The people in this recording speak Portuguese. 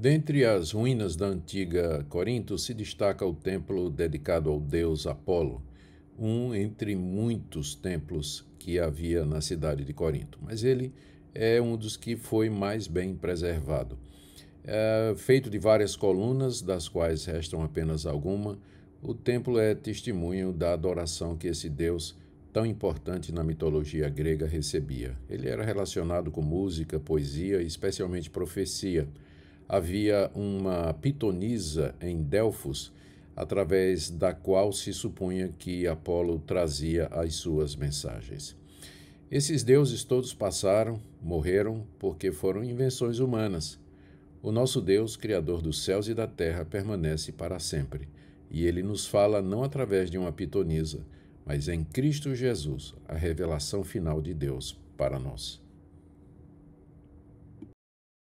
Dentre as ruínas da antiga Corinto se destaca o templo dedicado ao deus Apolo, um entre muitos templos que havia na cidade de Corinto, mas ele é um dos que foi mais bem preservado. É feito de várias colunas, das quais restam apenas alguma, o templo é testemunho da adoração que esse deus, tão importante na mitologia grega, recebia. Ele era relacionado com música, poesia e especialmente profecia havia uma pitonisa em Delfos, através da qual se supunha que Apolo trazia as suas mensagens. Esses deuses todos passaram, morreram, porque foram invenções humanas. O nosso Deus, Criador dos céus e da terra, permanece para sempre, e ele nos fala não através de uma pitonisa, mas em Cristo Jesus, a revelação final de Deus para nós.